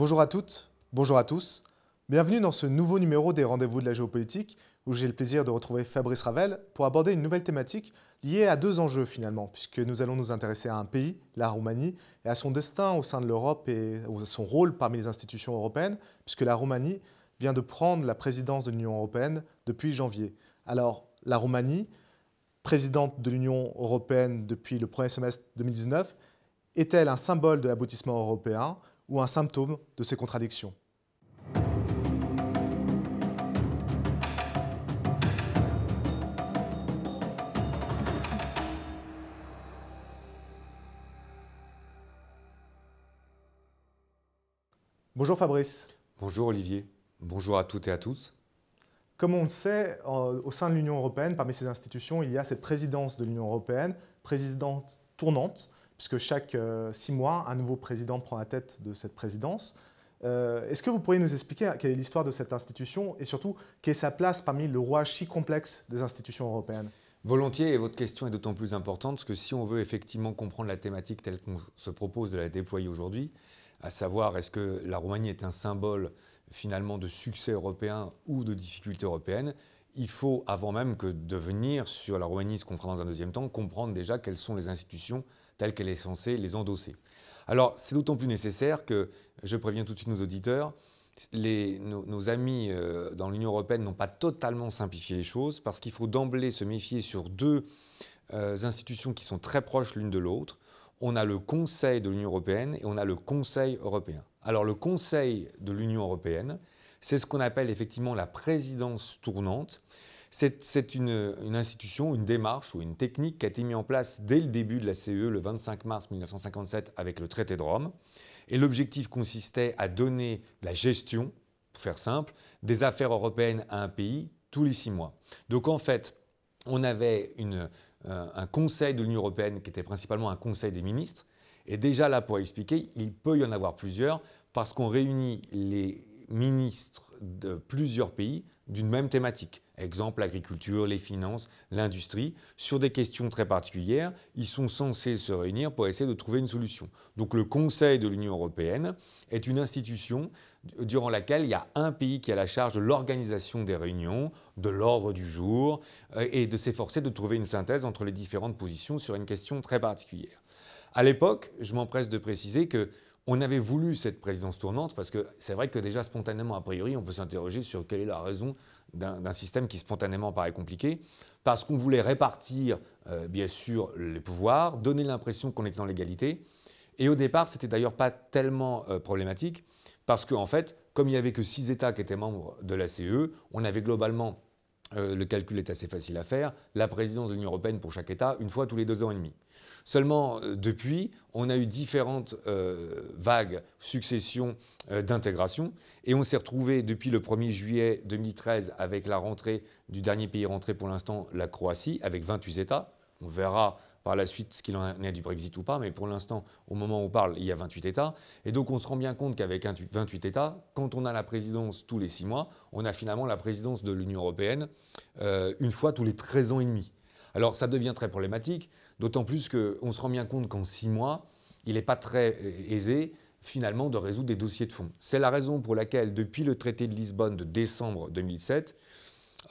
Bonjour à toutes, bonjour à tous. Bienvenue dans ce nouveau numéro des Rendez-vous de la géopolitique, où j'ai le plaisir de retrouver Fabrice Ravel pour aborder une nouvelle thématique liée à deux enjeux finalement, puisque nous allons nous intéresser à un pays, la Roumanie, et à son destin au sein de l'Europe et à son rôle parmi les institutions européennes, puisque la Roumanie vient de prendre la présidence de l'Union européenne depuis janvier. Alors, la Roumanie, présidente de l'Union européenne depuis le premier semestre 2019, est-elle un symbole de l'aboutissement européen ou un symptôme de ces contradictions. Bonjour Fabrice. Bonjour Olivier. Bonjour à toutes et à tous. Comme on le sait, euh, au sein de l'Union européenne, parmi ces institutions, il y a cette présidence de l'Union européenne, présidente tournante, puisque chaque euh, six mois, un nouveau président prend la tête de cette présidence. Euh, est-ce que vous pourriez nous expliquer quelle est l'histoire de cette institution et surtout quelle est sa place parmi le roi si complexe des institutions européennes Volontiers, et votre question est d'autant plus importante que si on veut effectivement comprendre la thématique telle qu'on se propose de la déployer aujourd'hui, à savoir est-ce que la Roumanie est un symbole finalement de succès européen ou de difficultés européennes, il faut, avant même que de venir sur la Roumanie, ce qu'on fera dans un deuxième temps, comprendre déjà quelles sont les institutions telle qu'elle est censée les endosser. Alors, c'est d'autant plus nécessaire que, je préviens tout de suite nos auditeurs, nos, amis euh, dans l'Union européenne n'ont pas totalement simplifié les choses parce qu'il faut d'emblée se méfier sur deux euh, institutions qui sont très proches l'une de l'autre. On a le Conseil de l'Union européenne et on a le Conseil européen. Alors le Conseil de l'Union européenne, c'est ce qu'on appelle effectivement la présidence tournante. C'est une, institution, une démarche ou une technique qui a été mise en place dès le début de la CE le 25 mars 1957 avec le traité de Rome. Et l'objectif consistait à donner la gestion, pour faire simple, des affaires européennes à un pays tous les six mois. Donc en fait, on avait euh, un conseil de l'Union européenne qui était principalement un conseil des ministres. Et déjà là, pour expliquer, il peut y en avoir plusieurs parce qu'on réunit les ministres de plusieurs pays d'une même thématique. Exemple, l'agriculture, les finances, l'industrie. Sur des questions très particulières, ils sont censés se réunir pour essayer de trouver une solution. Donc le Conseil de l'Union européenne est une institution durant laquelle il y a un pays qui a la charge de l'organisation des réunions, de l'ordre du jour, euh, et de s'efforcer de trouver une synthèse entre les différentes positions sur une question très particulière. À l'époque, je m'empresse de préciser que on avait voulu cette présidence tournante parce que c'est vrai que déjà spontanément, a priori, on peut s'interroger sur quelle est la raison d'un système qui spontanément paraît compliqué, parce qu'on voulait répartir, euh, bien sûr, les pouvoirs, donner l'impression qu'on était dans l'égalité. Et au départ, c'était d'ailleurs pas tellement euh, problématique, parce qu'en fait, comme il n'y avait que six États qui étaient membres de la CE, on avait globalement euh, le calcul est assez facile à faire, la présidence de l'Union européenne pour chaque État, une fois tous les deux ans et demi. Seulement, euh, depuis, on a eu différentes euh, vagues, successions d'intégration, et on s'est retrouvé depuis le 1er juillet 2013 avec la rentrée du dernier pays rentré pour l'instant, la Croatie, avec 28 États. On verra par la suite ce qu'il en est du Brexit ou pas, mais pour l'instant, au moment où on parle, il y a 28 États. Et donc on se rend bien compte qu'avec 28 États, quand on a la présidence tous les six mois, on a finalement la présidence de l'Union européenne euh, une fois tous les 13 ans et demi. Alors ça devient très problématique, d'autant plus qu'on se rend bien compte qu'en six mois, il n'est pas très euh, aisé finalement de résoudre des dossiers de fond. C'est la raison pour laquelle, depuis le traité de Lisbonne de décembre 2007,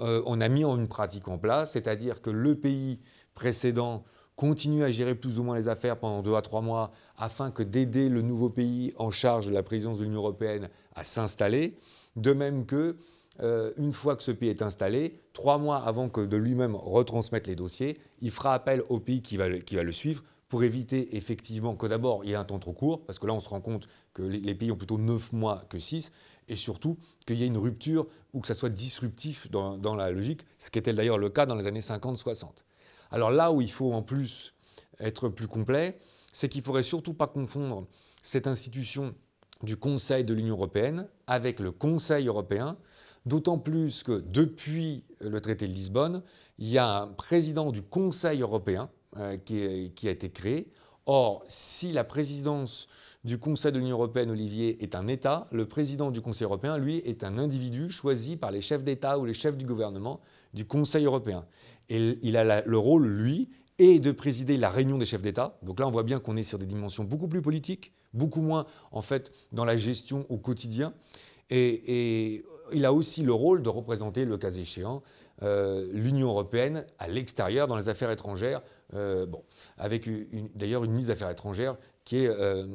euh, on a mis une pratique en place, c'est-à-dire que le pays précédent continuer à gérer plus ou moins les affaires pendant deux à trois mois afin que d'aider le nouveau pays en charge de la présidence de l'Union européenne à s'installer, de même que euh, une fois que ce pays est installé, trois mois avant que de lui-même retransmette les dossiers, il fera appel au pays qui va le, suivre pour éviter effectivement que d'abord il y ait un temps trop court, parce que là on se rend compte que les, pays ont plutôt neuf mois que six, et surtout qu'il y ait une rupture ou que ça soit disruptif dans, dans la logique, ce qui était d'ailleurs le cas dans les années 50-60. Alors là où il faut en plus être plus complet, c'est qu'il ne faudrait surtout pas confondre cette institution du Conseil de l'Union européenne avec le Conseil européen, d'autant plus que depuis le traité de Lisbonne, il y a un président du Conseil européen euh, qui, a été créé. Or, si la présidence du Conseil de l'Union européenne, Olivier, est un État. Le président du Conseil européen, lui, est un individu choisi par les chefs d'État ou les chefs du gouvernement du Conseil européen. Et il a le rôle, lui, et de présider la réunion des chefs d'État. Donc là, on voit bien qu'on est sur des dimensions beaucoup plus politiques, beaucoup moins, en fait, dans la gestion au quotidien. Et, il a aussi le rôle de représenter, le cas échéant, euh, l'Union européenne à l'extérieur, dans les affaires étrangères, euh, bon, avec d'ailleurs une mise d'affaires étrangères euh,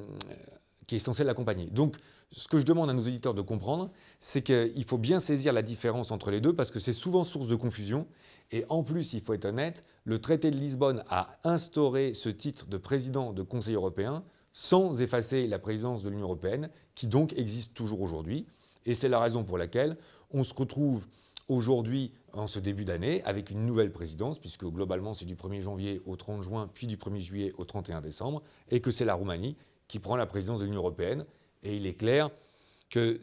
qui est, censé l'accompagner. Donc, ce que je demande à nos auditeurs de comprendre, c'est qu'il faut bien saisir la différence entre les deux parce que c'est souvent source de confusion. Et en plus, il faut être honnête, le traité de Lisbonne a instauré ce titre de président de Conseil européen sans effacer la présidence de l'Union européenne, qui donc existe toujours aujourd'hui. Et c'est la raison pour laquelle on se retrouve aujourd'hui en ce début d'année avec une nouvelle présidence, puisque globalement c'est du 1er janvier au 30 juin, puis du 1er juillet au 31 décembre, et que c'est la Roumanie qui prend la présidence de l'Union européenne. Et il est clair que,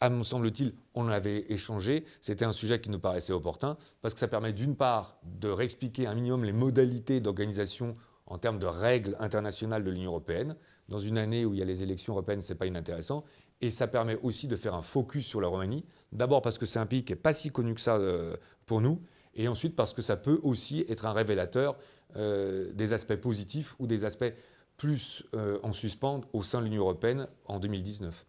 à mon semble-t-il, on avait échangé, c'était un sujet qui nous paraissait opportun, parce que ça permet d'une part de réexpliquer un minimum les modalités d'organisation en termes de règles internationales de l'Union européenne. Dans une année où il y a les élections européennes, ce n'est pas inintéressant. Et ça permet aussi de faire un focus sur la Roumanie. D'abord parce que c'est un pays qui n'est pas si connu que ça euh, pour nous. Et ensuite parce que ça peut aussi être un révélateur euh, des aspects positifs ou des aspects plus euh, en suspens au sein de l'Union européenne en 2019.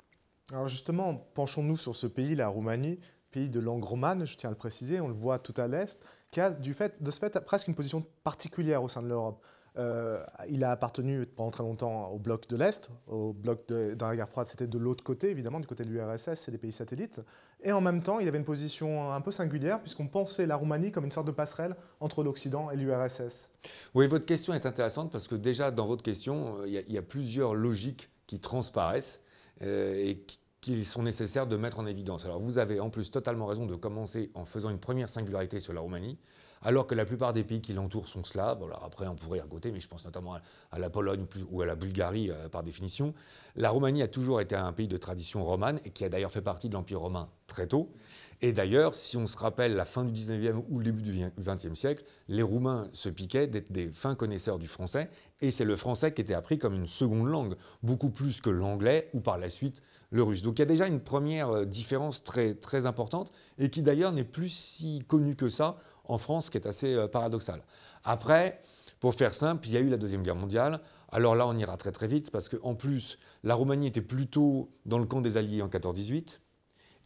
Alors justement, penchons-nous sur ce pays, la Roumanie, pays de langue romane, je tiens à le préciser, on le voit tout à l'Est, qui a du fait, de ce fait presque une position particulière au sein de l'Europe. Euh, il a appartenu pendant très longtemps au bloc de l'Est, au bloc de, dans la guerre froide, c'était de l'autre côté, évidemment, du côté de l'URSS et des pays satellites. Et en même temps, il avait une position un peu singulière, puisqu'on pensait la Roumanie comme une sorte de passerelle entre l'Occident et l'URSS. Oui, votre question est intéressante, parce que déjà, dans votre question, euh, il y a, plusieurs logiques qui transparaissent euh, et qui, qu'ils sont nécessaires de mettre en évidence. Alors vous avez en plus totalement raison de commencer en faisant une première singularité sur la Roumanie, alors que la plupart des pays qui l'entourent sont slaves. Alors après, on pourrait y côté, mais je pense notamment à, la Pologne ou à la Bulgarie euh, par définition. La Roumanie a toujours été un pays de tradition romane et qui a d'ailleurs fait partie de l'Empire romain très tôt. Et d'ailleurs, si on se rappelle la fin du 19e ou le début du 20e siècle, les Roumains se piquaient d'être des fins connaisseurs du français, et c'est le français qui était appris comme une seconde langue, beaucoup plus que l'anglais ou par la suite le russe. Donc il y a déjà une première euh, différence très, importante, et qui d'ailleurs n'est plus si connue que ça en France, qui est assez euh, paradoxale. Après, pour faire simple, il y a eu la Deuxième Guerre mondiale. Alors là, on ira très très vite, parce qu'en plus, la Roumanie était plutôt dans le camp des Alliés en 14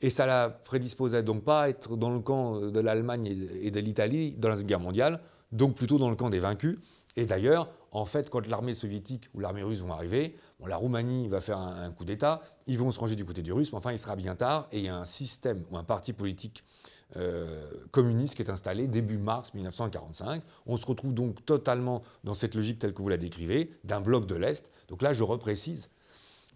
et ça la prédisposait donc pas à être dans le camp euh, de l'Allemagne et de l'Italie dans la Seconde Guerre mondiale, donc plutôt dans le camp des vaincus. Et d'ailleurs, en fait, quand l'armée soviétique ou l'armée russe vont arriver, la Roumanie va faire un, coup d'État, ils vont se ranger du côté du russe, mais enfin, il sera bien tard, et il y a un système ou un parti politique euh, communiste qui est installé début mars 1945. On se retrouve donc totalement dans cette logique telle que vous la décrivez, d'un bloc de l'Est. Donc là, je reprécise,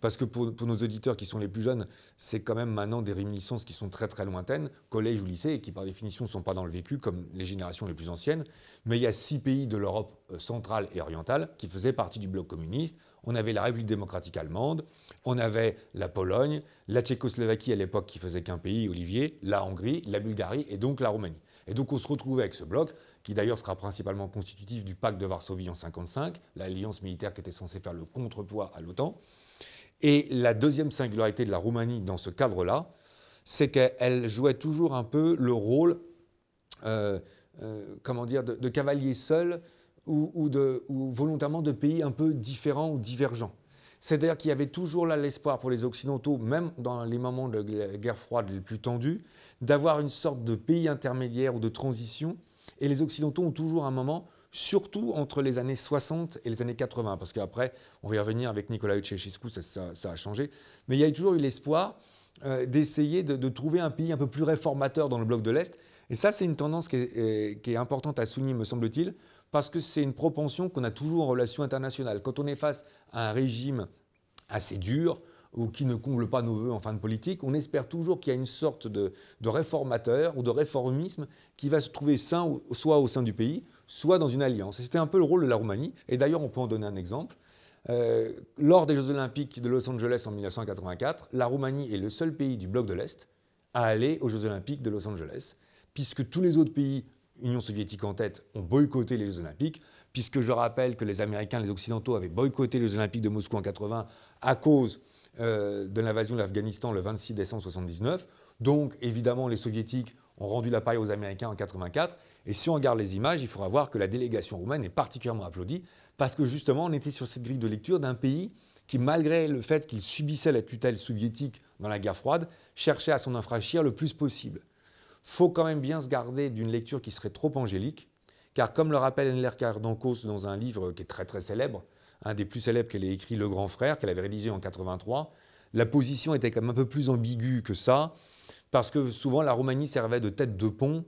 parce que pour, nos auditeurs qui sont les plus jeunes, c'est quand même maintenant des réminiscences qui sont très très lointaines, collège ou lycée, et qui par définition ne sont pas dans le vécu comme les générations les plus anciennes. Mais il y a six pays de l'Europe euh, centrale et orientale qui faisaient partie du bloc communiste. On avait la République démocratique allemande, on avait la Pologne, la Tchécoslovaquie à l'époque qui faisait qu'un pays, Olivier, la Hongrie, la Bulgarie et donc la Roumanie. Et donc on se retrouvait avec ce bloc, qui d'ailleurs sera principalement constitutif du pacte de Varsovie en 1955, l'alliance militaire qui était censée faire le contrepoids à l'OTAN. Et la deuxième singularité de la Roumanie dans ce cadre-là, c'est qu'elle jouait toujours un peu le rôle, euh, euh, comment dire, de, cavalier seul ou, volontairement de pays un peu différents ou divergents. C'est-à-dire qu'il y avait toujours là l'espoir pour les Occidentaux, même dans les moments de guerre froide les plus tendus, d'avoir une sorte de pays intermédiaire ou de transition. Et les Occidentaux ont toujours un moment surtout entre les années 60 et les années 80, parce qu'après, on va y revenir avec Nicolas Ceausescu, ça, a changé. Mais il y a toujours eu l'espoir euh, d'essayer de, trouver un pays un peu plus réformateur dans le bloc de l'Est. Et ça, c'est une tendance euh, qui est, importante à souligner, me semble-t-il, parce que c'est une propension qu'on a toujours en relation internationale. Quand on est face à un régime assez dur, ou qui ne comble pas nos voeux en fin de politique, on espère toujours qu'il y a une sorte de, réformateur ou de réformisme qui va se trouver sain, soit au sein du pays, soit dans une alliance. c'était un peu le rôle de la Roumanie. Et d'ailleurs, on peut en donner un exemple. Euh, lors des Jeux Olympiques de Los Angeles en 1984, la Roumanie est le seul pays du bloc de l'Est à aller aux Jeux Olympiques de Los Angeles, puisque tous les autres pays, Union soviétique en tête, ont boycotté les Jeux Olympiques, puisque je rappelle que les Américains, les Occidentaux avaient boycotté les Jeux Olympiques de Moscou en 80 à cause euh, de l'invasion de l'Afghanistan le 26 décembre 1979. Donc, évidemment, les Soviétiques ont rendu la paille aux Américains en 84. Et si on regarde les images, il faudra voir que la délégation roumaine est particulièrement applaudie parce que justement, on était sur cette grille de lecture d'un pays qui, malgré le fait qu'il subissait la tutelle soviétique dans la guerre froide, cherchait à s'en infranchir le plus possible. Faut quand même bien se garder d'une lecture qui serait trop angélique, car comme le rappelle Enler Cardankos dans un livre qui est très très célèbre, un des plus célèbres qu'elle ait écrit, Le Grand Frère, qu'elle avait rédigé en 83, la position était quand même un peu plus ambiguë que ça parce que souvent la Roumanie servait de tête de pont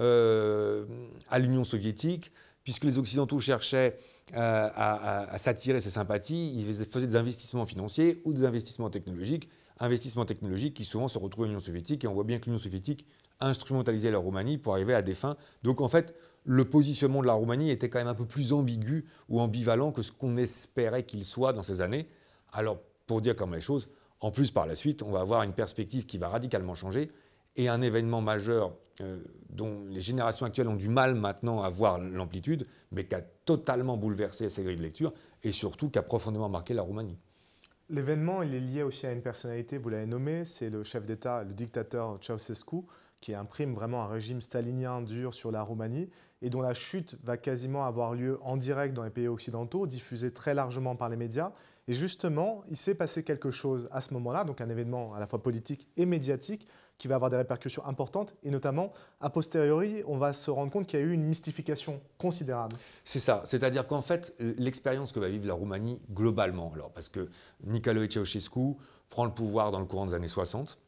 euh, à l'Union soviétique, puisque les Occidentaux cherchaient euh, à, s'attirer ses sympathies, ils faisaient des investissements financiers ou des investissements technologiques, investissements technologiques qui souvent se retrouvent à l'Union soviétique, et on voit bien que l'Union soviétique instrumentalisait la Roumanie pour arriver à des fins. Donc en fait, le positionnement de la Roumanie était quand même un peu plus ambigu ou ambivalent que ce qu'on espérait qu'il soit dans ces années. Alors, pour dire comme les choses, en plus, par la suite, on va avoir une perspective qui va radicalement changer et un événement majeur euh, dont les générations actuelles ont du mal maintenant à voir l'amplitude, mais qui a totalement bouleversé ces grilles de lecture et surtout qui a profondément marqué la Roumanie. L'événement, il est lié aussi à une personnalité, vous l'avez nommé, c'est le chef d'État, le dictateur Ceausescu, qui imprime vraiment un régime stalinien dur sur la Roumanie et dont la chute va quasiment avoir lieu en direct dans les pays occidentaux, diffusée très largement par les médias et justement, il s'est passé quelque chose à ce moment-là, donc un événement à la fois politique et médiatique, qui va avoir des répercussions importantes, et notamment, a posteriori, on va se rendre compte qu'il y a eu une mystification considérable. C'est ça, c'est-à-dire qu'en fait, l'expérience que va vivre la Roumanie globalement, alors, parce que Nicolae Ceausescu prend le pouvoir dans le courant des années 60,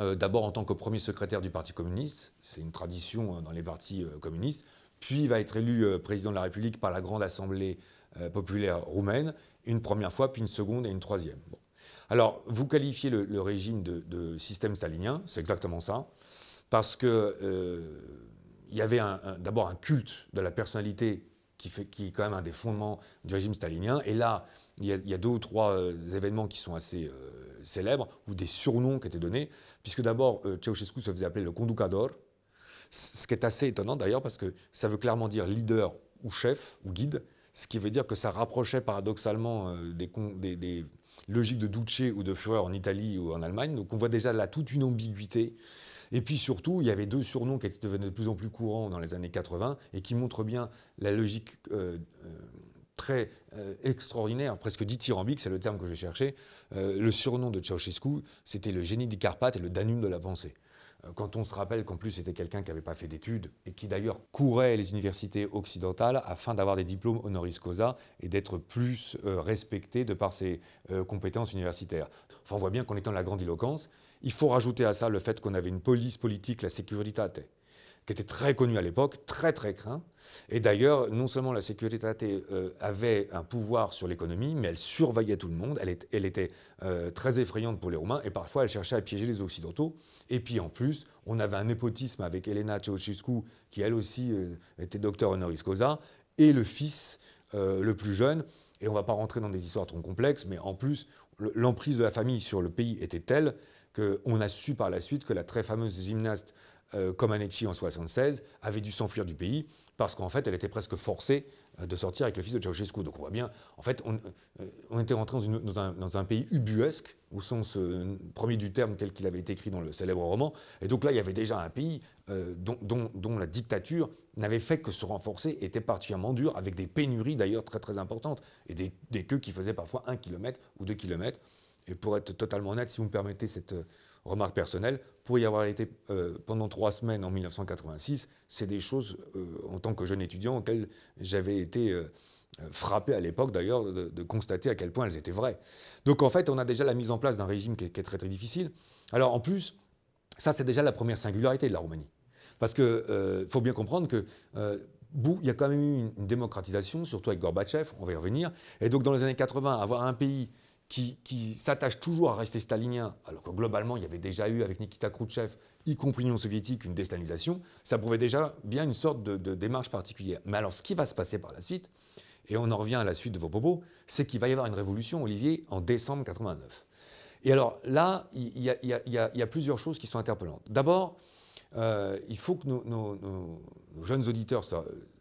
euh, d'abord en tant que premier secrétaire du Parti communiste, c'est une tradition hein, dans les partis euh, communistes, puis il va être élu euh, président de la République par la Grande Assemblée populaire roumaine, une première fois, puis une seconde et une troisième. Alors, vous qualifiez le, régime de, système stalinien, c'est exactement ça, parce que euh, il y avait d'abord un culte de la personnalité qui, fait, qui est quand même un des fondements du régime stalinien, et là, il y, a, deux ou trois euh, événements qui sont assez euh, célèbres, ou des surnoms qui étaient donnés, puisque d'abord, Ceausescu se faisait appeler le conducador, ce qui est assez étonnant d'ailleurs, parce que ça veut clairement dire leader ou chef ou guide, ce qui veut dire que ça rapprochait paradoxalement euh, des, logiques de Duce ou de Führer en Italie ou en Allemagne. Donc on voit déjà là toute une ambiguïté. Et puis surtout, il y avait deux surnoms qui devenaient de plus en plus courants dans les années 80 et qui montrent bien la logique euh, euh, très extraordinaire, presque dithyrambique, c'est le terme que j'ai cherché. le surnom de Ceausescu, c'était le génie des Carpates et le Danube de la pensée. Euh, quand on se rappelle qu'en plus c'était quelqu'un qui n'avait pas fait d'études et qui d'ailleurs courait les universités occidentales afin d'avoir des diplômes honoris causa et d'être plus euh, respecté de par ses euh, compétences universitaires. Enfin, on voit bien qu'en étant la la éloquence, il faut rajouter à ça le fait qu'on avait une police politique, la securitate, qui était très connue à l'époque, très très craint. Et d'ailleurs, non seulement la sécurité euh, avait un pouvoir sur l'économie, mais elle surveillait tout le monde, elle, était euh, très effrayante pour les Roumains, et parfois elle cherchait à piéger les Occidentaux. Et puis en plus, on avait un népotisme avec Elena Ceausescu, qui elle aussi euh, était docteur honoris causa, et le fils le plus jeune. Et on ne va pas rentrer dans des histoires trop complexes, mais en plus, l'emprise de la famille sur le pays était telle qu'on a su par la suite que la très fameuse gymnaste euh, comme en 76, avait dû s'enfuir du pays parce qu'en fait, elle était presque forcée euh, de sortir avec le fils de Ceausescu. Donc on voit bien, en fait, on, euh, était rentré dans, un, pays ubuesque, au sens premier du terme tel qu'il avait été écrit dans le célèbre roman. Et donc là, il y avait déjà un pays dont, la dictature n'avait fait que se renforcer, était particulièrement dure, avec des pénuries d'ailleurs très très importantes, et des, des queues qui faisaient parfois un kilomètre ou deux kilomètres. Et pour être totalement honnête, si vous me permettez cette, Remarque personnelle, pour y avoir été euh, pendant trois semaines en 1986, c'est des choses, euh, en tant que jeune étudiant, auxquelles j'avais été euh, frappé à l'époque d'ailleurs de, constater à quel point elles étaient vraies. Donc en fait, on a déjà la mise en place d'un régime qui est, très très difficile. Alors en plus, ça c'est déjà la première singularité de la Roumanie. Parce qu'il faut bien comprendre que il y a quand même eu une démocratisation, surtout avec Gorbatchev, on va y revenir. Et donc dans les années 80, avoir un pays qui, s'attache toujours à rester stalinien, alors que globalement, il y avait déjà eu avec Nikita Khrouchtchev, y compris l'Union soviétique, une déstalinisation, ça prouvait déjà bien une sorte de, démarche particulière. Mais alors, ce qui va se passer par la suite, et on en revient à la suite de vos propos, c'est qu'il va y avoir une révolution, Olivier, en décembre 89. Et alors là, il y, a, plusieurs choses qui sont interpellantes. D'abord, euh, il faut que nos, jeunes auditeurs se,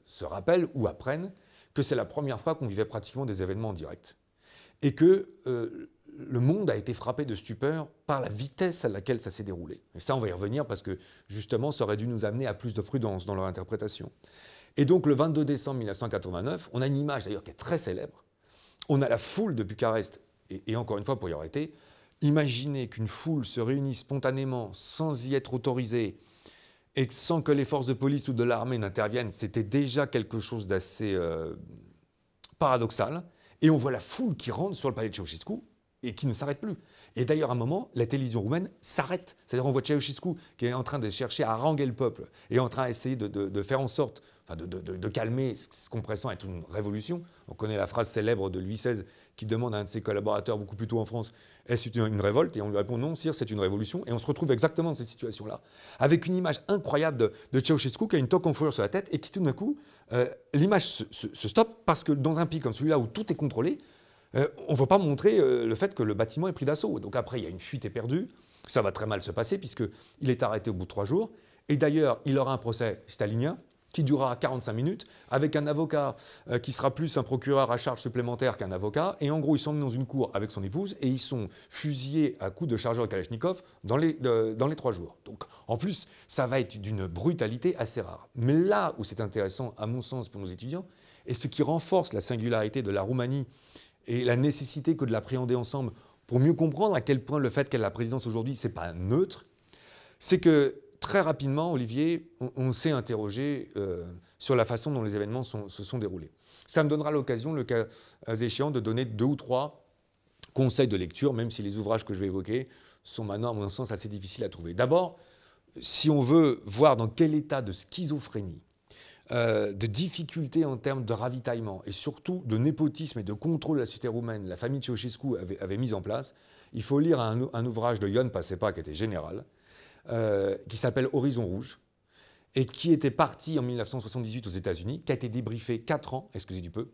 se rappellent ou apprennent que c'est la première fois qu'on vivait pratiquement des événements directs et que euh, le monde a été frappé de stupeur par la vitesse à laquelle ça s'est déroulé. Et ça, on va y revenir parce que justement, ça aurait dû nous amener à plus de prudence dans leur interprétation. Et donc, le 22 décembre 1989, on a une image d'ailleurs qui est très célèbre. On a la foule de Bucarest, et, encore une fois, pour y arrêter, imaginez imaginer qu'une foule se réunisse spontanément sans y être autorisée et sans que les forces de police ou de l'armée n'interviennent, c'était déjà quelque chose d'assez euh, paradoxal. Et on voit la foule qui rentre sur le palais de Ceausescu et qui ne s'arrête plus. Et d'ailleurs, à un moment, la télévision roumaine s'arrête. C'est-à-dire, on voit Ceausescu qui est en train de chercher à haranguer le peuple et en train d'essayer de, faire en sorte, de, calmer ce qu'on pressent être une révolution. On connaît la phrase célèbre de Louis XVI qui demande à un de ses collaborateurs beaucoup plus tôt en France Est-ce une révolte Et on lui répond non, sire, c'est une révolution. Et on se retrouve exactement dans cette situation-là, avec une image incroyable de, de Ceausescu qui a une toque en fourrure sur la tête et qui tout d'un coup, euh, l'image se, stoppe parce que dans un pays comme celui-là où tout est contrôlé, euh, on ne veut pas montrer euh, le fait que le bâtiment est pris d'assaut. Donc après, il y a une fuite éperdue. Ça va très mal se passer puisqu'il est arrêté au bout de trois jours. Et d'ailleurs, il aura un procès stalinien qui durera 45 minutes, avec un avocat euh, qui sera plus un procureur à charge supplémentaire qu'un avocat. Et en gros, ils sont mis dans une cour avec son épouse et ils sont fusillés à coups de chargeur Kalachnikov dans les, euh, dans les trois jours. Donc, en plus, ça va être d'une brutalité assez rare. Mais là où c'est intéressant, à mon sens, pour nos étudiants, et ce qui renforce la singularité de la Roumanie et la nécessité que de l'appréhender ensemble pour mieux comprendre à quel point le fait qu'elle a la présidence aujourd'hui, c'est pas neutre, c'est que très rapidement, Olivier, on, s'est interrogé euh, sur la façon dont les événements se sont déroulés. Ça me donnera l'occasion, le cas euh, échéant, de donner deux ou trois conseils de lecture, même si les ouvrages que je vais évoquer sont maintenant, à mon sens, assez difficiles à trouver. D'abord, si on veut voir dans quel état de schizophrénie, euh, de difficultés en termes de ravitaillement et surtout de népotisme et de contrôle de la société roumaine, la famille Ceausescu avait, avait mis en place, il faut lire un, ouvrage de Ion Passepa, qui était général, euh, qui s'appelle Horizon Rouge et qui était parti en 1978 aux États-Unis, qui a été débriefé quatre ans, excusez du peu,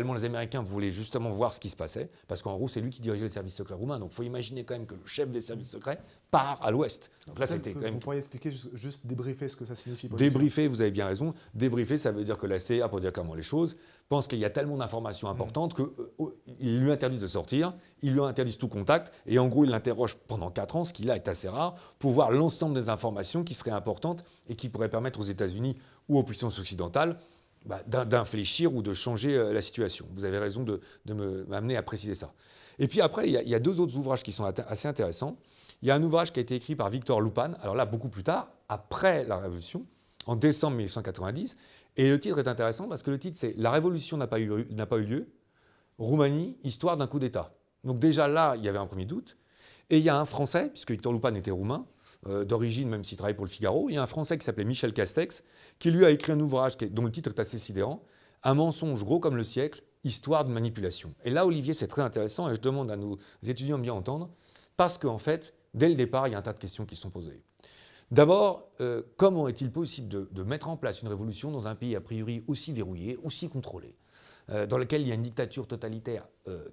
les Américains voulaient justement voir ce qui se passait, parce qu'en gros, c'est lui qui dirigeait les services secrets roumains. Donc, il faut imaginer quand même que le chef des services secrets part à l'ouest. Donc là, c'était Vous pourriez expliquer juste débriefer ce que ça signifie Débriefer, vous avez bien raison. Débriefer, ça veut dire que la CIA, pour dire comment les choses, pense qu'il y a tellement d'informations importantes qu'ils euh, oh, lui interdisent de sortir, ils lui interdisent tout contact, et en gros, il l'interroge pendant 4 ans, ce qui là est assez rare, pour voir l'ensemble des informations qui seraient importantes et qui pourraient permettre aux États-Unis ou aux puissances occidentales bah, d'infléchir ou de changer euh, la situation. Vous avez raison de, m'amener à préciser ça. Et puis après, il y, a, deux autres ouvrages qui sont assez intéressants. Il y a un ouvrage qui a été écrit par Victor Lupin, alors là, beaucoup plus tard, après la Révolution, en décembre 1990. Et le titre est intéressant parce que le titre, c'est La Révolution n'a pas, eu, pas eu lieu, Roumanie, histoire d'un coup d'État. Donc déjà là, il y avait un premier doute. Et il y a un Français, puisque Victor Lupin était roumain, euh, d'origine, même s'il travaille pour le Figaro, Il y a un Français qui s'appelait Michel Castex, qui lui a écrit un ouvrage dont le titre est assez sidérant, Un mensonge gros comme le siècle, histoire de manipulation. Et là, Olivier, c'est très intéressant, et je demande à nos étudiants de bien entendre, parce qu'en fait, dès le départ, il y a un tas de questions qui sont posées. D'abord, euh, comment est-il possible de, mettre en place une révolution dans un pays a priori aussi verrouillé, aussi contrôlé, euh, dans lequel il y a une dictature totalitaire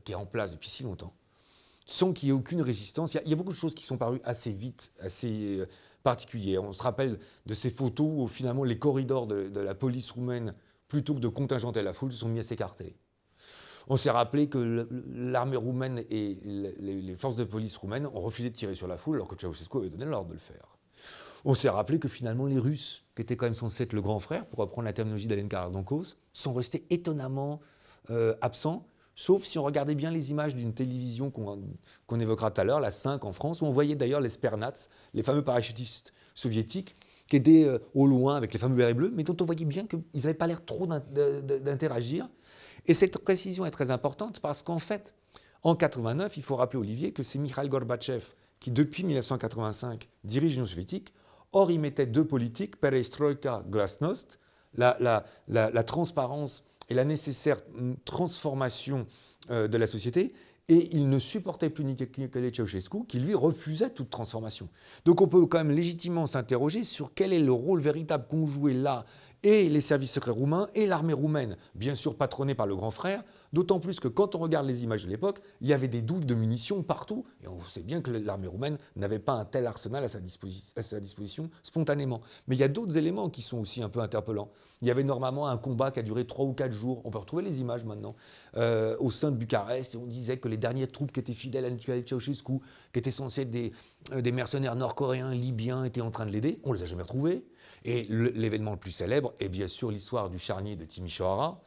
qui est en place depuis si longtemps sans qu'il y ait aucune résistance. Il y, a, beaucoup de choses qui sont parues assez vite, assez euh, particulières. On se rappelle de ces photos où finalement les corridors de, la police roumaine, plutôt que de contingenter la foule, se sont mis à s'écarter. On s'est rappelé que l'armée roumaine et les, forces de police roumaines ont refusé de tirer sur la foule alors que Ceausescu avait donné l'ordre de le faire. On s'est rappelé que finalement les Russes, qui étaient quand même censés être le grand frère, pour reprendre la terminologie d'Alen Karadankos, sont restés étonnamment euh, absents Sauf si on regardait bien les images d'une télévision qu'on évoquera tout à l'heure, la 5 en France, où on voyait d'ailleurs les Spernats, les fameux parachutistes soviétiques, qui étaient euh, au loin avec les fameux verts et bleus, mais dont on voyait bien qu'ils n'avaient pas l'air trop d'interagir. Et cette précision est très importante parce qu'en fait, en 89, il faut rappeler Olivier que c'est Mikhail Gorbatchev qui, depuis 1985, dirige l'Union soviétique. Or, il mettait deux politiques, Perestroika glasnost, la, la transparence la nécessaire transformation euh, de la société. Et il ne supportait plus Nicolae Ceausescu, qui lui refusait toute transformation. Donc on peut quand même légitimement s'interroger sur quel est le rôle véritable qu'on joué là et les services secrets roumains et l'armée roumaine, bien sûr patronnée par le grand frère, d'autant plus que quand on regarde les images de l'époque, il y avait des doutes de munitions partout, et on sait bien que l'armée roumaine n'avait pas un tel arsenal à sa, disposition spontanément. Mais il y a d'autres éléments qui sont aussi un peu interpellants. Il y avait normalement un combat qui a duré trois ou quatre jours, on peut retrouver les images maintenant, euh, au sein de Bucarest, et on disait que les dernières troupes qui étaient fidèles à Nicolae Ceausescu, qui étaient censées euh, des, mercenaires nord-coréens, libyens, étaient en train de l'aider, on ne les a jamais retrouvées. Et l'événement le plus célèbre est bien sûr l'histoire du charnier de Timisoara,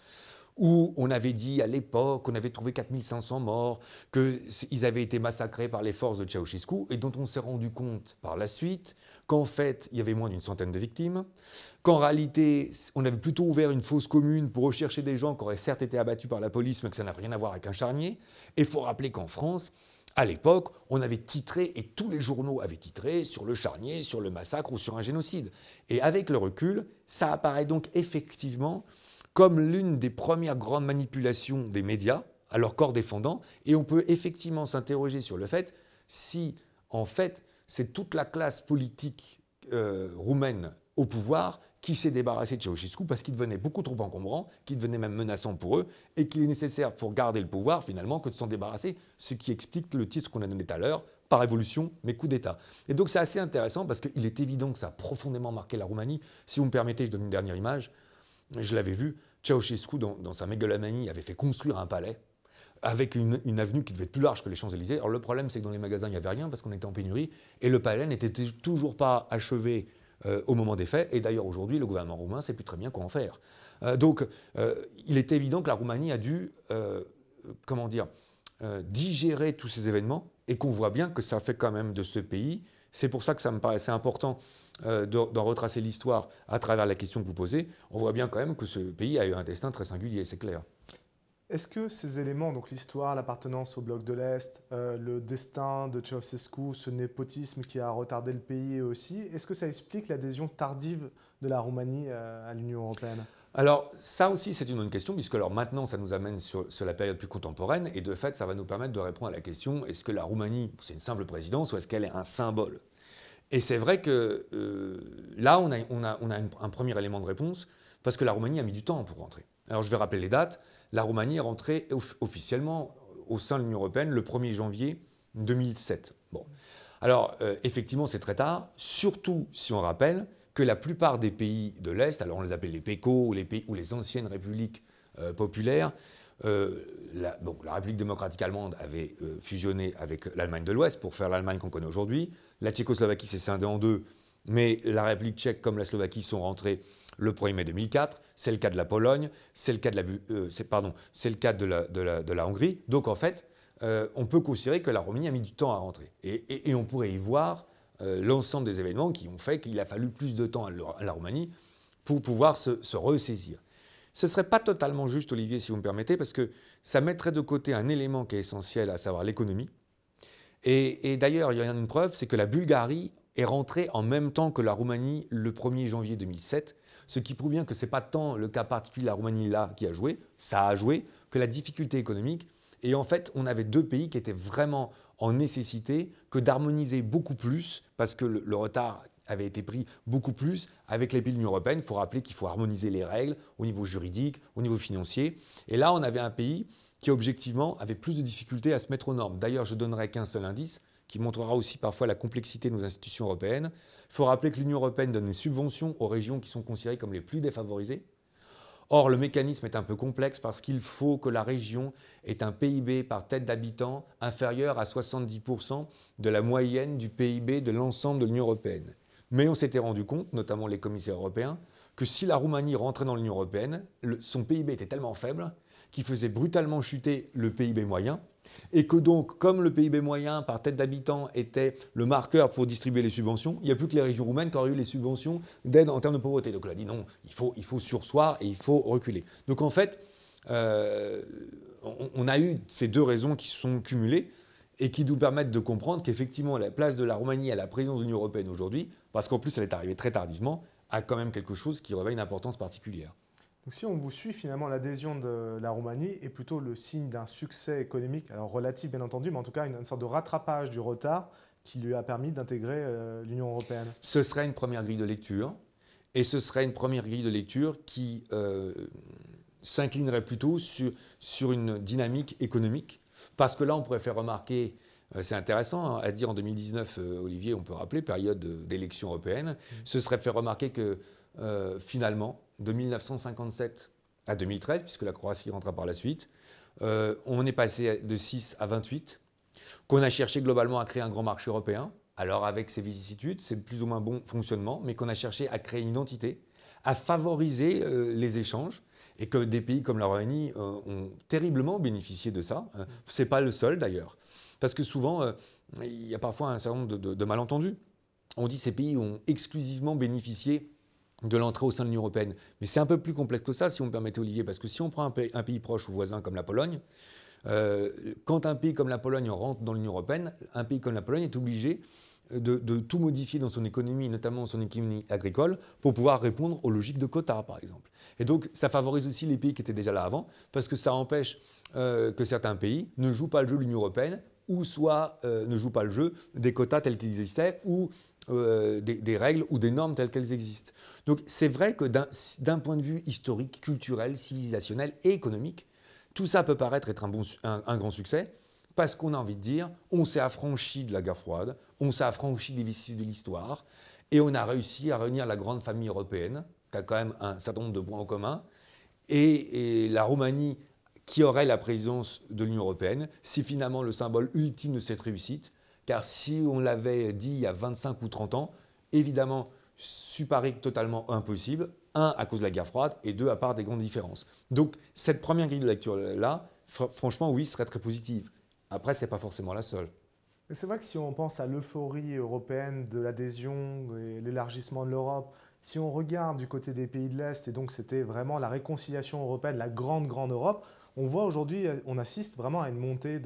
où on avait dit à l'époque, qu'on avait trouvé 4500 morts, qu'ils avaient été massacrés par les forces de Ceausescu, et dont on s'est rendu compte par la suite qu'en fait, il y avait moins d'une centaine de victimes, qu'en réalité, on avait plutôt ouvert une fosse commune pour rechercher des gens qui auraient certes été abattus par la police, mais que ça n'a rien à voir avec un charnier. Et il faut rappeler qu'en France, à l'époque, on avait titré, et tous les journaux avaient titré, sur le charnier, sur le massacre ou sur un génocide. Et avec le recul, ça apparaît donc effectivement comme l'une des premières grandes manipulations des médias à leur corps défendant, et on peut effectivement s'interroger sur le fait si, en fait, c'est toute la classe politique euh, roumaine au pouvoir qui s'est débarrassé de Ceausescu parce qu'il devenait beaucoup trop encombrant, qu'il devenait même menaçant pour eux, et qu'il est nécessaire pour garder le pouvoir, finalement, que de s'en débarrasser, ce qui explique le titre qu'on a donné tout à l'heure, Par révolution, mais coup d'État. Et donc c'est assez intéressant parce qu'il est évident que ça a profondément marqué la Roumanie. Si vous me permettez, je donne une dernière image. Je l'avais vu, Ceausescu, dans, sa mégalomanie, avait fait construire un palais avec une, avenue qui devait être plus large que les Champs-Élysées. Alors le problème, c'est que dans les magasins, il n'y avait rien parce qu'on était en pénurie et le palais n'était toujours pas achevé euh, au moment des faits. Et d'ailleurs, aujourd'hui, le gouvernement roumain ne sait plus très bien quoi en faire. Euh, donc, euh, il est évident que la Roumanie a dû, comment dire, digérer tous ces événements et qu'on voit bien que ça fait quand même de ce pays. C'est pour ça que ça me paraissait important d'en retracer l'histoire à travers la question que vous posez. On voit bien quand même que ce pays a eu un destin très singulier, c'est clair. Est-ce que ces éléments, donc l'histoire, l'appartenance au bloc de l'Est, euh, le destin de Ceausescu, ce népotisme qui a retardé le pays aussi, est-ce que ça explique l'adhésion tardive de la Roumanie euh, à l'Union européenne alors ça aussi c'est une bonne question puisque alors maintenant ça nous amène sur, la période plus contemporaine et de fait ça va nous permettre de répondre à la question est-ce que la Roumanie c'est une simple présidence ou est-ce qu'elle est un symbole et c'est vrai que euh, là, on a, un premier élément de réponse, parce que la Roumanie a mis du temps pour rentrer. Alors je vais rappeler les dates. La Roumanie est rentrée officiellement au sein de l'Union européenne le 1er janvier 2007. Bon. Alors euh, effectivement, c'est très tard, surtout si on rappelle que la plupart des pays de l'Est, alors on les appelle les PECO ou les, pays, e ou les anciennes républiques euh, populaires, euh, la, République démocratique allemande avait euh, fusionné avec l'Allemagne de l'Ouest pour faire l'Allemagne qu'on connaît aujourd'hui. La Tchécoslovaquie s'est scindée en deux, mais la République tchèque comme la Slovaquie sont rentrées le 1er mai 2004. C'est le cas de la Pologne, c'est le cas de la, Hongrie. Donc en fait, euh, on peut considérer que la Roumanie a mis du temps à rentrer. Et, on pourrait y voir l'ensemble des événements qui ont fait qu'il a fallu plus de temps à la Roumanie pour pouvoir se ressaisir. Ce ne serait pas totalement juste, Olivier, si vous me permettez, parce que ça mettrait de côté un élément qui est essentiel, à savoir l'économie. Et, d'ailleurs, il y a une preuve, c'est que la Bulgarie est rentrée en même temps que la Roumanie le 1er janvier 2007, ce qui prouve bien que ce n'est pas tant le cas particulier de la Roumanie là qui a joué, ça a joué, que la difficulté économique. Et en fait, on avait deux pays qui étaient vraiment en nécessité que d'harmoniser beaucoup plus, parce que le retard avait été pris beaucoup plus avec les pays de européenne. Il faut rappeler qu'il faut harmoniser les règles au niveau juridique, au niveau financier. Et là, on avait un pays qui, objectivement, avait plus de difficultés à se mettre aux normes. D'ailleurs, je donnerai qu'un seul indice qui montrera aussi parfois la complexité de nos institutions européennes. Il faut rappeler que l'Union européenne donne des subventions aux régions qui sont considérées comme les plus défavorisées. Or, le mécanisme est un peu complexe parce qu'il faut que la région ait un PIB par tête d'habitant inférieur à 70% de la moyenne du PIB de l'ensemble de l'Union européenne. Mais on s'était rendu compte, notamment les commissaires européens, que si la Roumanie rentrait dans l'Union européenne, son PIB était tellement faible qu'il faisait brutalement chuter le PIB moyen, et que donc, comme le PIB moyen par tête d'habitant était le marqueur pour distribuer les subventions, il n'y a plus que les régions roumaines qui auraient eu les subventions d'aide en termes de pauvreté. Donc on a dit non, il faut, il faut sursoir et il faut reculer. Donc en fait, euh, on, on a eu ces deux raisons qui se sont cumulées et qui nous permettent de comprendre qu'effectivement, la place de la Roumanie à la présidence de l'Union européenne aujourd'hui, parce qu'en plus elle est arrivée très tardivement, a quand même quelque chose qui revêt une importance particulière. Donc si on vous suit, finalement, l'adhésion de la Roumanie est plutôt le signe d'un succès économique, alors relatif bien entendu, mais en tout cas une, sorte de rattrapage du retard qui lui a permis d'intégrer euh, l'Union européenne. Ce serait une première grille de lecture, et ce serait une première grille de lecture qui euh, s'inclinerait plutôt sur, sur une dynamique économique, parce que là, on pourrait faire remarquer euh, c'est intéressant hein, à dire en 2019, euh, Olivier, on peut rappeler, période d'élection européenne, mmh. ce serait fait remarquer que euh, finalement, de 1957 à 2013, puisque la Croatie rentra par la suite, on est passé de 6 à 28, qu'on a cherché globalement à créer un grand marché européen, alors avec ses vicissitudes, c'est plus ou moins bon fonctionnement, mais qu'on a cherché à créer une identité, à favoriser les échanges, et que des pays comme la Roumanie ont terriblement bénéficié de ça. Hein. Mmh. Ce n'est pas le seul d'ailleurs. Parce que souvent, euh, il y a parfois un certain nombre de, malentendus. On dit ces pays ont exclusivement bénéficié de l'entrée au sein de l'Union européenne. Mais c'est un peu plus complexe que ça, si on me Olivier, parce que si on prend un pays, proche ou voisin comme la Pologne, euh, quand un pays comme la Pologne rentre dans l'Union européenne, un pays comme la Pologne est obligé de, tout modifier dans son économie, notamment son économie agricole, pour pouvoir répondre aux logiques de quotas, par exemple. Et donc, ça favorise aussi les pays qui étaient déjà là avant, parce que ça empêche euh, que certains pays ne jouent pas le jeu de l'Union européenne ou soit euh, ne joue pas le jeu des quotas tels qu'ils existaient ou euh, des, règles ou des normes telles qu'elles existent. Donc c'est vrai que d'un point de vue historique, culturel, civilisationnel et économique, tout ça peut paraître être un, grand succès parce qu'on a envie de dire on s'est affranchi de la guerre froide, on s'est affranchi des vicissitudes de l'histoire et on a réussi à réunir la grande famille européenne qui a quand même un certain nombre de points en commun. et la Roumanie qui aurait la présidence de l'Union européenne. C'est finalement le symbole ultime de cette réussite, car si on l'avait dit il y a 25 ou 30 ans, évidemment, paraît totalement impossible, un, à cause de la guerre froide, et deux, à part des grandes différences. Donc, cette première grille de lecture-là, franchement, oui, serait très positive. Après, ce n'est pas forcément la seule. C'est vrai que si on pense à l'euphorie européenne de l'adhésion et l'élargissement de l'Europe, si on regarde du côté des pays de l'Est, et donc c'était vraiment la réconciliation européenne, la grande, grande Europe, on voit aujourd'hui, on assiste vraiment à une montée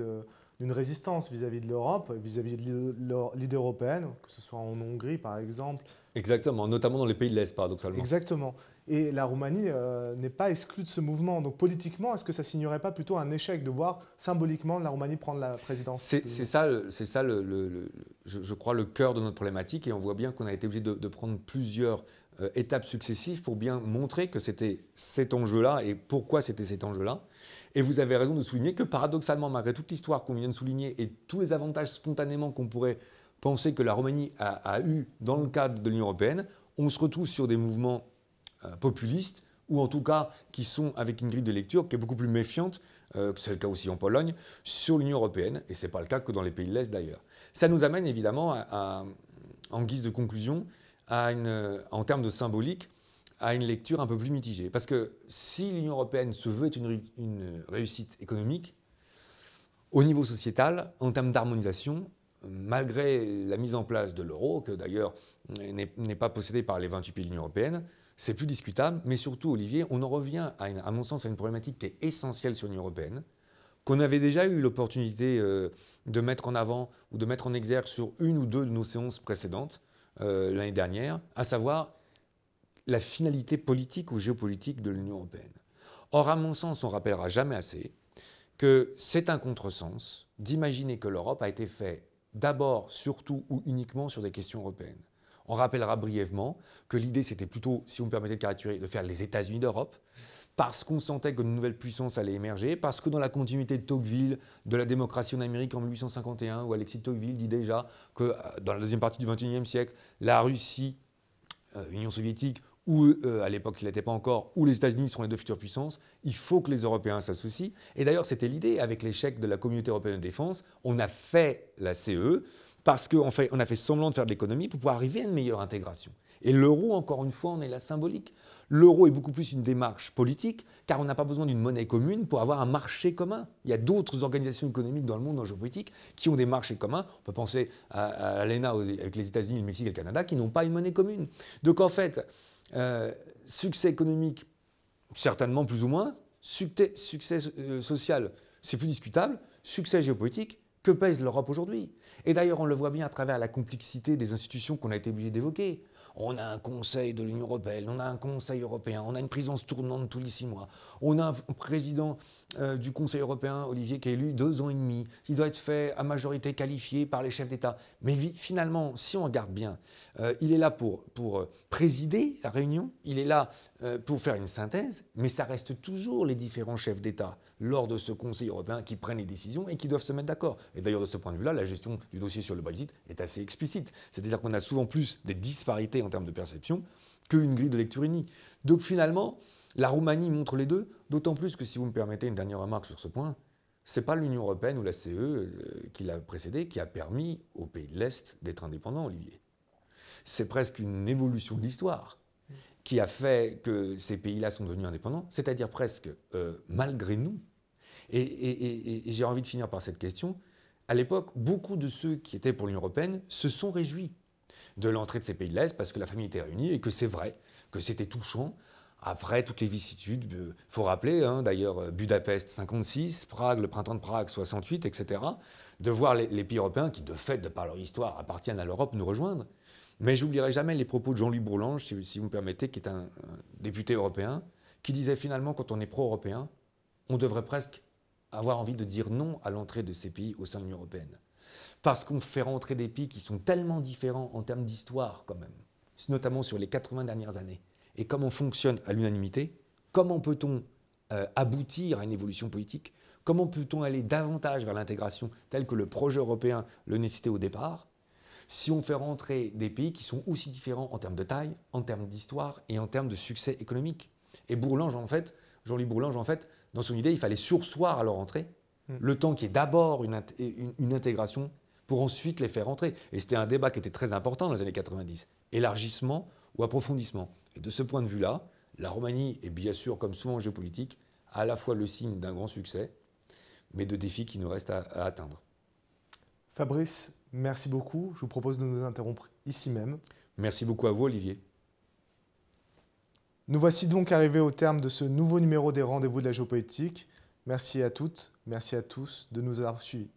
d'une résistance vis-à-vis de l'Europe, vis-à-vis de l'idée européenne, que ce soit en Hongrie par exemple. Exactement, notamment dans les pays de l'Est paradoxalement. Exactement. Et la Roumanie euh, n'est pas exclue de ce mouvement. Donc politiquement, est-ce que ça signerait pas plutôt un échec de voir symboliquement la Roumanie prendre la présidence C'est ça, c'est ça le, je, crois, le cœur de notre problématique. Et on voit bien qu'on a été obligé de, prendre plusieurs euh, étapes successives pour bien montrer que c'était cet enjeu-là et pourquoi c'était cet enjeu-là. Et vous avez raison de souligner que paradoxalement, malgré toute l'histoire qu'on vient de souligner et tous les avantages spontanément qu'on pourrait penser que la Roumanie a, eu dans le cadre de l'Union européenne, on se retrouve sur des mouvements euh, populistes ou en tout cas qui sont avec une grille de lecture qui est beaucoup plus méfiante, euh, que c'est le cas aussi en Pologne, sur l'Union européenne, et ce n'est pas le cas que dans les pays de l'Est d'ailleurs. Ça nous amène évidemment, en guise de conclusion, en termes de symbolique, à une lecture un peu plus mitigée. Parce que si l'Union européenne se veut une, réussite économique, au niveau sociétal, en termes d'harmonisation, malgré la mise en place de l'euro, que d'ailleurs n'est pas possédée par les 28 pays de l'Union européenne, c'est plus discutable. Mais surtout, Olivier, on en revient à, une, mon sens à une problématique qui est essentielle sur l'Union européenne, qu'on avait déjà eu l'opportunité euh, de mettre en avant ou de mettre en exergue sur une ou deux de nos séances précédentes euh, l'année dernière, à savoir la finalité politique ou géopolitique de l'Union européenne. Or, à mon sens, on rappellera jamais assez que c'est un contresens d'imaginer que l'Europe a été faite d'abord, surtout ou uniquement sur des questions européennes. On rappellera brièvement que l'idée, c'était plutôt, si on me permettait de caricaturer, de faire les États-Unis d'Europe, parce qu'on sentait que de nouvelles puissances allaient émerger, parce que dans la continuité de Tocqueville, de la démocratie en Amérique en 1851, où Alexis Tocqueville dit déjà que euh, dans la deuxième partie du 21e siècle, la Russie, euh, Union soviétique, ou euh, à l'époque il n'était pas encore, où les États-Unis sont les deux futures puissances, il faut que les Européens s'associent. Et d'ailleurs, c'était l'idée avec l'échec de la Communauté européenne de défense. On a fait la CE e, parce qu'on fait, on a fait semblant de faire de l'économie pour pouvoir arriver à une meilleure intégration. Et l'euro, encore une fois, on est la symbolique. L'euro est beaucoup plus une démarche politique, car on n'a pas besoin d'une monnaie commune pour avoir un marché commun. Il y a d'autres organisations économiques dans le monde en géopolitique qui ont des marchés communs. On peut penser à, à l'ENA avec les États-Unis, le Mexique et le Canada, qui n'ont pas une monnaie commune. Donc en fait, euh, succès économique, certainement plus ou moins. Succès, euh, social, c'est plus discutable. Succès géopolitique, que pèse l'Europe aujourd'hui Et d'ailleurs, on le voit bien à travers la complexité des institutions qu'on a été obligé d'évoquer. On a un Conseil de l'Union européenne, on a un Conseil européen, on a une présidence tournante tous les six mois, on a un président euh, du Conseil européen, Olivier, qui est élu deux ans et demi. Il doit être fait à majorité qualifiée par les chefs d'État. Mais finalement, si on regarde bien, euh, il est là pour, pour euh, présider la réunion, il est là pour faire une synthèse, mais ça reste toujours les différents chefs d'État lors de ce Conseil européen qui prennent les décisions et qui doivent se mettre d'accord. Et d'ailleurs, de ce point de vue-là, la gestion du dossier sur le Brexit est assez explicite. C'est-à-dire qu'on a souvent plus des disparités en termes de perception qu'une grille de lecture unie. Donc finalement, la Roumanie montre les deux, d'autant plus que si vous me permettez une dernière remarque sur ce point, n'est pas l'Union européenne ou la CE euh, qui l'a précédé qui a permis aux pays de l'Est d'être indépendants, Olivier. C'est presque une évolution de l'histoire qui a fait que ces pays-là sont devenus indépendants, c'est-à-dire presque euh, malgré nous. et j'ai envie de finir par cette question. À l'époque, beaucoup de ceux qui étaient pour l'Union européenne se sont réjouis de l'entrée de ces pays de l'Est parce que la famille était réunie et que c'est vrai, que c'était touchant, après, toutes les vicissitudes, il euh, faut rappeler, hein, d'ailleurs, euh, Budapest 56, Prague, le printemps de Prague 68, etc., de voir les, pays européens qui, de fait, de par leur histoire, appartiennent à l'Europe, nous rejoindre. Mais j'oublierai jamais les propos de Jean-Louis Bourlange, si, vous me permettez, qui est un, un, député européen, qui disait finalement, quand on est pro-européen, on devrait presque avoir envie de dire non à l'entrée de ces pays au sein de l'Union européenne. Parce qu'on fait rentrer des pays qui sont tellement différents en termes d'histoire, quand même, notamment sur les 80 dernières années et comment on fonctionne à l'unanimité, comment peut-on euh, aboutir à une évolution politique Comment peut-on aller davantage vers l'intégration telle que le projet européen le nécessitait au départ si on fait rentrer des pays qui sont aussi différents en termes de taille, en termes d'histoire et en termes de succès économique Et Bourlange, en fait, Jean-Louis Bourlange, en fait, dans son idée, il fallait sursoir à leur entrée mm. le temps qui est d'abord une, intégration pour ensuite les faire entrer. Et c'était un débat qui était très important dans les années 90, élargissement ou approfondissement. Et de ce point de vue-là, la Roumanie est bien sûr, comme souvent en géopolitique, à la fois le signe d'un grand succès, mais de défis qui nous restent à, à atteindre. Fabrice, merci beaucoup. Je vous propose de nous interrompre ici même. Merci beaucoup à vous, Olivier. Nous voici donc arrivés au terme de ce nouveau numéro des rendez-vous de la géopolitique. Merci à toutes, merci à tous de nous avoir suivis.